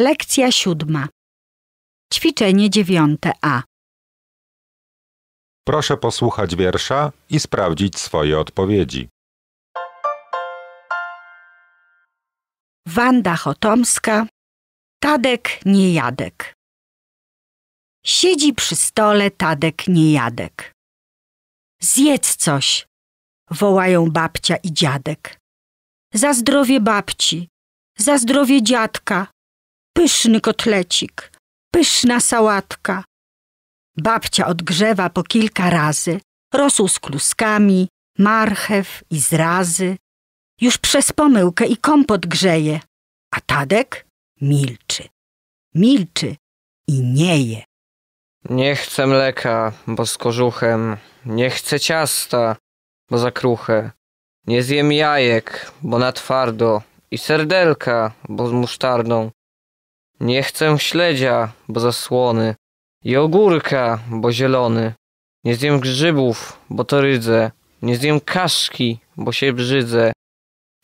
Lekcja siódma. Ćwiczenie dziewiąte A. Proszę posłuchać wiersza i sprawdzić swoje odpowiedzi. Wanda Chotomska, Tadek Niejadek. Siedzi przy stole Tadek Niejadek. Zjedz coś, wołają babcia i dziadek. Za zdrowie babci, za zdrowie dziadka, pyszny kotlecik, pyszna sałatka. Babcia odgrzewa po kilka razy rosół z kluskami, marchew i zrazy. Już przez pomyłkę i kompot grzeje, a Tadek milczy. Milczy i nie je. Nie chcę mleka, bo z kożuchem. Nie chcę ciasta, bo za kruche. Nie zjem jajek, bo na twardo. I serdelka, bo z musztardą. Nie chcę śledzia, bo zasłony. I ogórka, bo zielony. Nie zjem grzybów, bo to rydzę. Nie zjem kaszki, bo się brzydzę.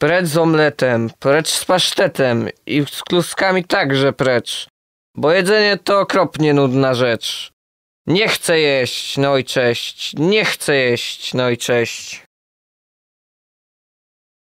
Precz z omletem, precz z pasztetem i z kluskami także precz. Bo jedzenie to okropnie nudna rzecz. Nie chcę jeść, no i cześć. Nie chcę jeść, no i cześć.